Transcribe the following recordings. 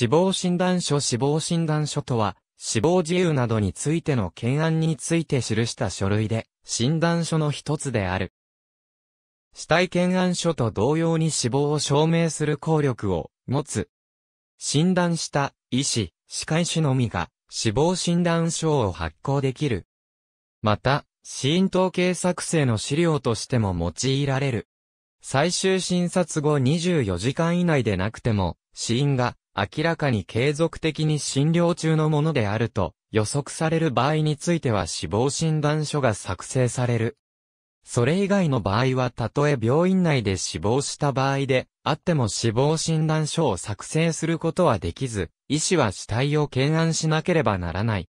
死亡診断書死亡診断書とは、死亡自由などについての懸案について記した書類で、診断書の一つである。死体懸案書と同様に死亡を証明する効力を持つ。診断した医師、歯科医師のみが死亡診断書を発行できる。また、死因統計作成の資料としても用いられる。最終診察後24時間以内でなくても、死因が明らかに継続的に診療中のものであると予測される場合については死亡診断書が作成される。それ以外の場合はたとえ病院内で死亡した場合であっても死亡診断書を作成することはできず、医師は死体を検案しなければならない。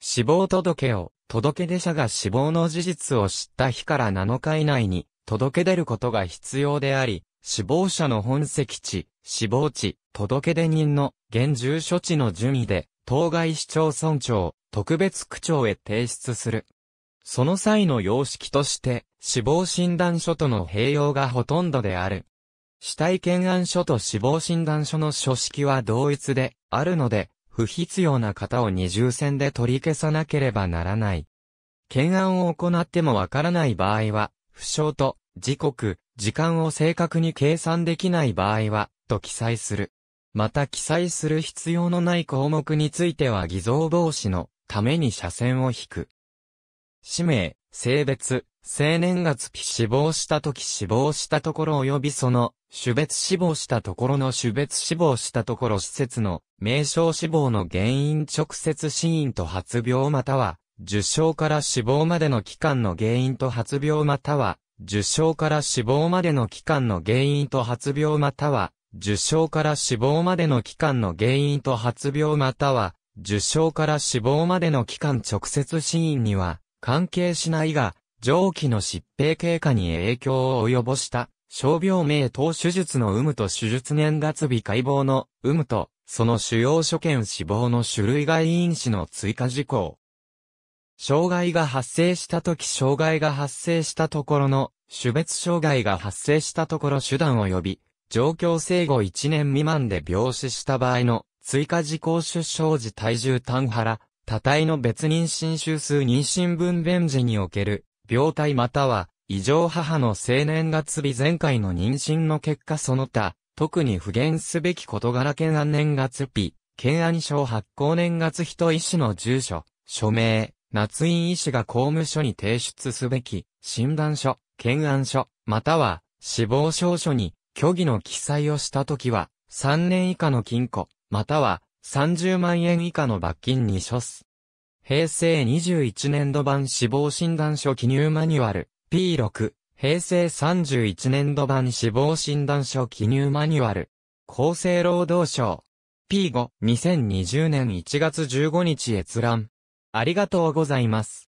死亡届を、届出者が死亡の事実を知った日から7日以内に届け出ることが必要であり、死亡者の本籍地、死亡地、届出人の現住処置の順位で、当該市町村長、特別区長へ提出する。その際の様式として、死亡診断書との併用がほとんどである。死体検案書と死亡診断書の書式は同一であるので、不必要な方を二重線で取り消さなければならない。検案を行ってもわからない場合は、不詳と時刻、時間を正確に計算できない場合は、と記載する。また記載する必要のない項目については偽造防止のために斜線を引く。氏名、性別、生年月日死亡した時死亡したところ及びその、種別死亡したところの種別死亡したところ施設の、名称死亡の原因直接死因と発病または、受傷から死亡までの期間の原因と発病または、受傷から死亡までの期間の原因と発病または、受傷から死亡までの期間の原因と発病または、受傷から死亡までの期間直接死因には関係しないが、上記の疾病経過に影響を及ぼした、傷病名等手術の有無と手術年月日解剖の有無と、その主要所見死亡の種類外因子の追加事項。障害が発生したとき障害が発生したところの、種別障害が発生したところ手段及び、状況生後1年未満で病死した場合の、追加事項出生時体重単腹、多体の別妊娠周数妊娠分娩時における、病態または、異常母の青年月日前回の妊娠の結果その他、特に不言すべき事柄懸案年月日、懸案書発行年月日と医師の住所、署名、夏院医師が公務所に提出すべき、診断書、検案書、または、死亡証書に、虚偽の記載をしたときは、3年以下の禁錮、または、30万円以下の罰金に処す。平成21年度版死亡診断書記入マニュアル、P6、平成31年度版死亡診断書記入マニュアル、厚生労働省、P5、2020年1月15日閲覧。ありがとうございます。